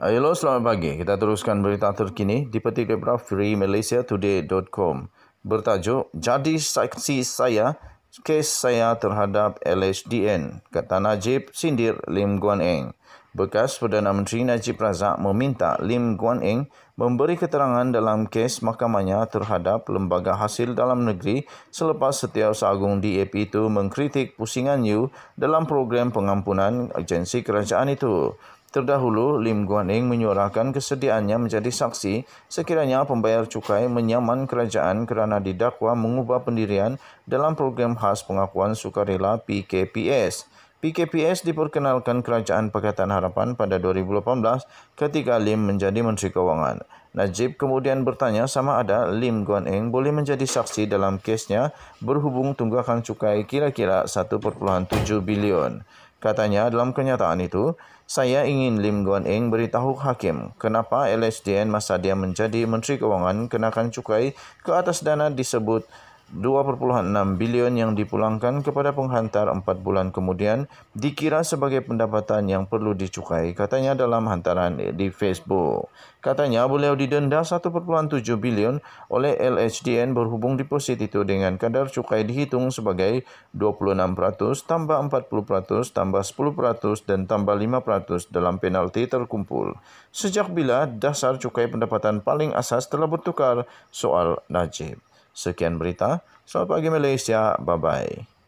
Ah, hello, selamat pagi. Kita teruskan berita terkini di dipetik daripada freemalaysiatoday.com bertajuk Jadi Saksi Saya Kes Saya Terhadap LHDN Kata Najib Sindir Lim Guan Eng Bekas Perdana Menteri Najib Razak meminta Lim Guan Eng memberi keterangan dalam kes mahkamahnya terhadap lembaga hasil dalam negeri selepas Setiausaha Agung DAP itu mengkritik pusingan you dalam program pengampunan agensi kerajaan itu. Terdahulu, Lim Guaning menyuarakan kesediaannya menjadi saksi sekiranya pembayar cukai menyaman kerajaan kerana didakwa mengubah pendirian dalam program khas pengakuan sukarela PKPS. PKPS diperkenalkan Kerajaan Pakatan Harapan pada 2018 ketika Lim menjadi Menteri Kewangan. Najib kemudian bertanya sama ada Lim Guan Eng boleh menjadi saksi dalam kesnya berhubung tunggakan cukai kira-kira 1.7 bilion. Katanya dalam kenyataan itu, saya ingin Lim Guan Eng beritahu hakim kenapa LSDN masa dia menjadi Menteri Keuangan kenakan cukai ke atas dana disebut 2.6 bilion yang dipulangkan kepada penghantar 4 bulan kemudian dikira sebagai pendapatan yang perlu dicukai katanya dalam hantaran di Facebook. Katanya beliau didenda 1.7 bilion oleh LHDN berhubung deposit itu dengan kadar cukai dihitung sebagai 26% tambah 40% tambah 10% dan tambah 5% dalam penalti terkumpul. Sejak bila dasar cukai pendapatan paling asas telah bertukar soal Najib. Sekian berita. Selamat pagi Malaysia. Bye-bye.